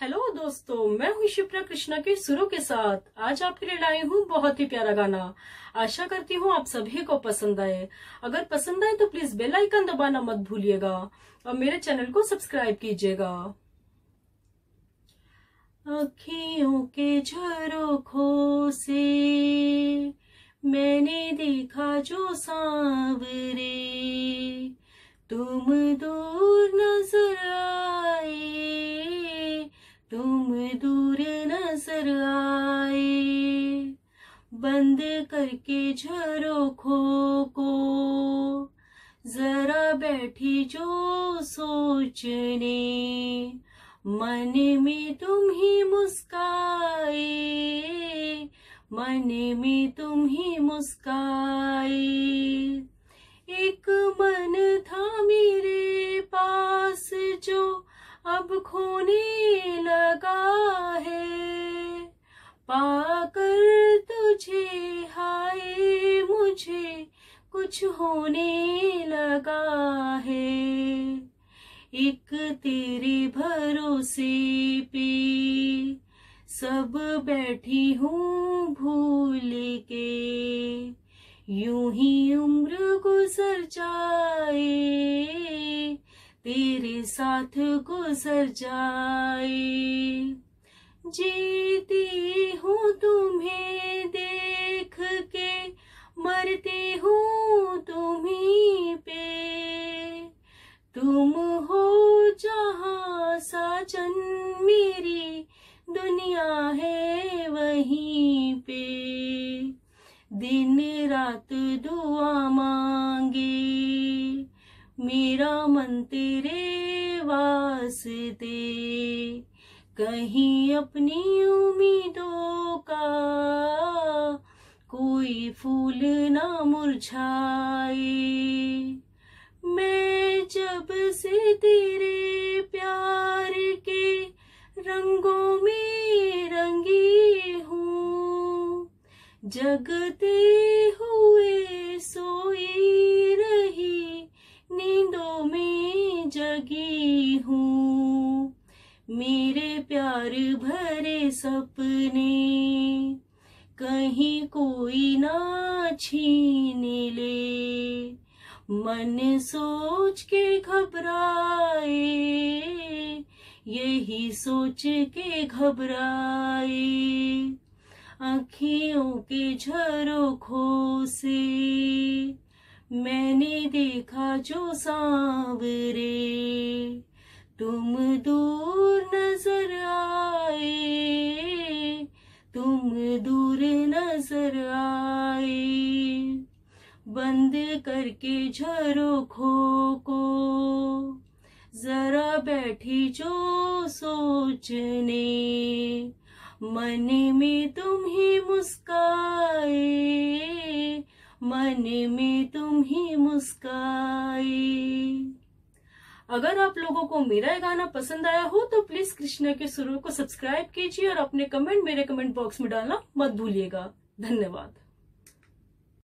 hello दोस्तों मैं हूँ शिप्रा कृष्णा के सुरों के साथ आज आपके लिए लाई हूँ बहुत ही प्यारा गाना आशा करती हूँ आप सभी को पसंद आए अगर पसंद आए तो प्लीज बेल आइकन दबाना मत भूलिएगा और मेरे चैनल को सब्सक्राइब कीजिएगा अखियों के झरोखों से मैंने देखा जो सांवरे तुम दूर बंद करके झरोखो को जरा बैठी जो सोचने मन में तुम ही मुस्काए मन में तुम ही मुस्काए एक मन था मेरे पास जो अब खोने लगा कुछ होने लगा है एक तेरे भरोसे पे सब बैठी हूँ भूल के यूं ही उम्र गुजर जाए तेरे साथ गुजर जाए जीती हूँ तुम्हें दे तुम हो जहा साजन मेरी दुनिया है वहीं पे दिन रात दुआ मांगे मेरा मन तेरे वास्ते कहीं अपनी उम्मीदों का कोई फूल ना मुरझाए आंखों में रंगी हूँ जगते हुए सोई रही नींदों में जगी हूँ मेरे प्यार भरे सपने कहीं कोई ना छीन ले मन सोच के घबराए यही सोच के घबराए आखियों के झरोखों से मैंने देखा जो सांवरे तुम दूर नजर आए तुम दूर नजर आए बंद करके झरोखों को जरा बैठी जो सोचने मन में तुम ही मुस्काए मन में तुम ही मुस्काए अगर आप लोगों को मेरा गाना पसंद आया हो तो प्लीज कृष्णा के सुरों को सब्सक्राइब कीजिए और अपने कमेंट मेरे कमेंट बॉक्स में डालना मत भूलिएगा धन्यवाद